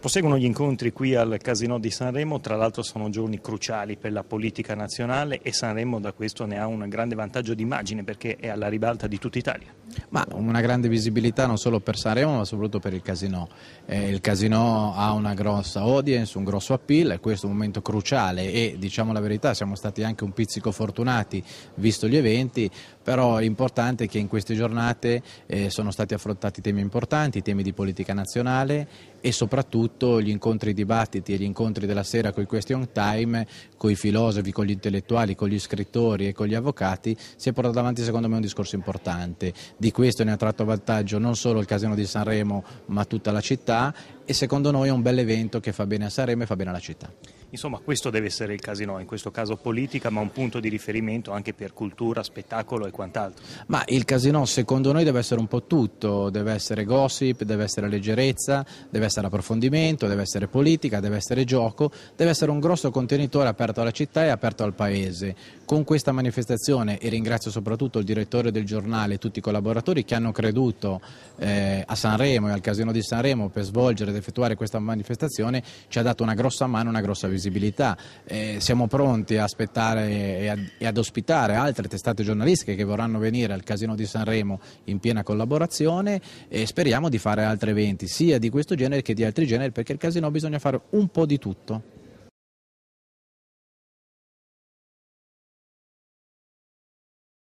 Proseguono gli incontri qui al Casino di Sanremo, tra l'altro sono giorni cruciali per la politica nazionale e Sanremo da questo ne ha un grande vantaggio d'immagine perché è alla ribalta di tutta Italia. Ma una grande visibilità non solo per Sanremo ma soprattutto per il casino. Eh, il casino ha una grossa audience, un grosso appeal, e questo è un momento cruciale e diciamo la verità siamo stati anche un pizzico fortunati visto gli eventi, però è importante che in queste giornate eh, sono stati affrontati temi importanti, temi di politica nazionale e soprattutto gli incontri dibattiti e gli incontri della sera con i question time, con i filosofi, con gli intellettuali, con gli scrittori e con gli avvocati, si è portato avanti secondo me un discorso importante di questo ne ha tratto vantaggio non solo il Casino di Sanremo ma tutta la città e secondo noi è un bel evento che fa bene a Sanremo e fa bene alla città. Insomma questo deve essere il casino, in questo caso politica, ma un punto di riferimento anche per cultura, spettacolo e quant'altro. Ma il casino secondo noi deve essere un po' tutto, deve essere gossip, deve essere leggerezza, deve essere approfondimento, deve essere politica, deve essere gioco, deve essere un grosso contenitore aperto alla città e aperto al paese. Con questa manifestazione, e ringrazio soprattutto il direttore del giornale e tutti i collaboratori che hanno creduto eh, a Sanremo e al casino di Sanremo per svolgere delle effettuare questa manifestazione ci ha dato una grossa mano, una grossa visibilità. Eh, siamo pronti a aspettare e, a, e, ad ospitare altre testate giornalistiche che vorranno venire al Casino di Sanremo in piena collaborazione e speriamo di fare altri eventi sia di questo genere che di altri generi perché il Casino bisogna fare un po' di tutto.